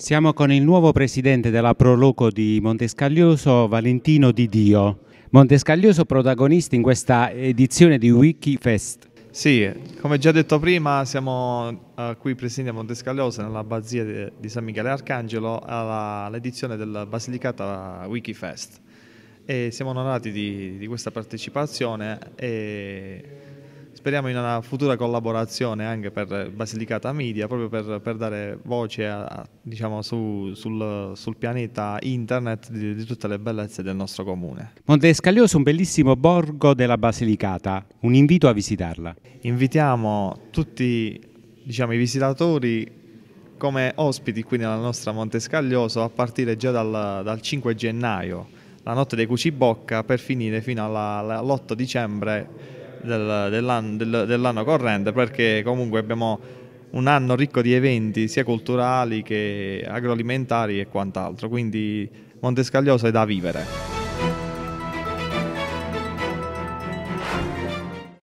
Siamo con il nuovo presidente della Proloco di Montescaglioso, Valentino Di Dio. Montescaglioso protagonista in questa edizione di Wikifest. Sì, come già detto prima, siamo uh, qui presenti a Montescaglioso, nell'abbazia di, San Michele Arcangelo, all'edizione del Basilicata Wikifest. E siamo onorati di, di questa partecipazione e speriamo in una futura collaborazione anche per Basilicata Media, proprio per, per dare voce a, diciamo, su, sul, sul, pianeta internet di, di, tutte le bellezze del nostro comune. Montescaglioso è un bellissimo borgo della Basilicata, un invito a visitarla. Invitiamo tutti diciamo, i visitatori come ospiti qui nella nostra Montescaglioso a partire già dal, dal 5 gennaio, la notte dei Cucibocca, per finire fino all'8 dicembre del, dell'anno, del, dell'anno corrente perché comunque abbiamo un anno ricco di eventi sia culturali che agroalimentari e quant'altro, quindi Montescaglioso è da vivere.